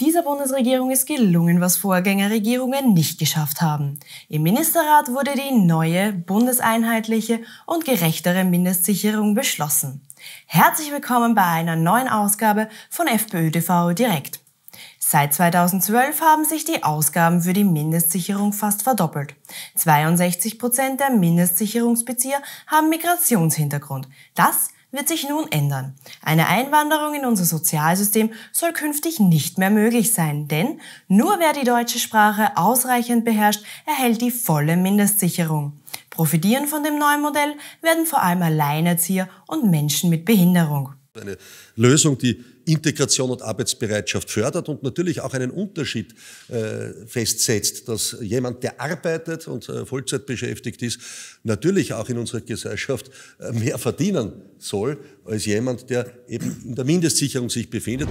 Dieser Bundesregierung ist gelungen, was Vorgängerregierungen nicht geschafft haben. Im Ministerrat wurde die neue, bundeseinheitliche und gerechtere Mindestsicherung beschlossen. Herzlich willkommen bei einer neuen Ausgabe von FPÖ TV Direkt. Seit 2012 haben sich die Ausgaben für die Mindestsicherung fast verdoppelt. 62 Prozent der Mindestsicherungsbezieher haben Migrationshintergrund. Das wird sich nun ändern. Eine Einwanderung in unser Sozialsystem soll künftig nicht mehr möglich sein, denn nur wer die deutsche Sprache ausreichend beherrscht, erhält die volle Mindestsicherung. Profitieren von dem neuen Modell werden vor allem Alleinerzieher und Menschen mit Behinderung. Eine Lösung, die Integration und Arbeitsbereitschaft fördert und natürlich auch einen Unterschied äh, festsetzt, dass jemand, der arbeitet und äh, Vollzeit beschäftigt ist, natürlich auch in unserer Gesellschaft äh, mehr verdienen soll als jemand, der eben in der Mindestsicherung sich befindet.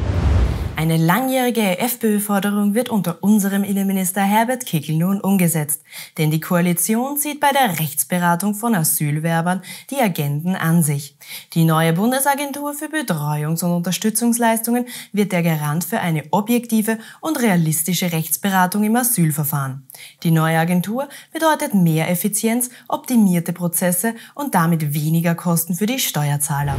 Eine langjährige FPÖ-Forderung wird unter unserem Innenminister Herbert Kickl nun umgesetzt, denn die Koalition zieht bei der Rechtsberatung von Asylwerbern die Agenden an sich. Die neue Bundesagentur für Betreuungs- und Unterstützungsleistungen wird der Garant für eine objektive und realistische Rechtsberatung im Asylverfahren. Die neue Agentur bedeutet mehr Effizienz, optimierte Prozesse und damit weniger Kosten für die Steuerzahler.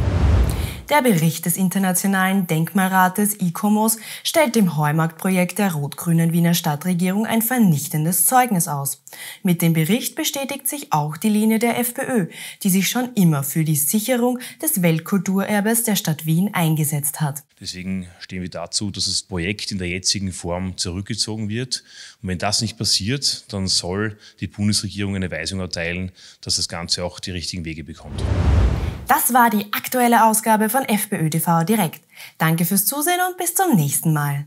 Der Bericht des Internationalen Denkmalrates ICOMOS stellt dem Heumarktprojekt der rot-grünen Wiener Stadtregierung ein vernichtendes Zeugnis aus. Mit dem Bericht bestätigt sich auch die Linie der FPÖ, die sich schon immer für die Sicherung des Weltkulturerbes der Stadt Wien eingesetzt hat. Deswegen stehen wir dazu, dass das Projekt in der jetzigen Form zurückgezogen wird. Und wenn das nicht passiert, dann soll die Bundesregierung eine Weisung erteilen, dass das Ganze auch die richtigen Wege bekommt. Das war die aktuelle Ausgabe von FPÖ TV Direkt. Danke fürs Zusehen und bis zum nächsten Mal.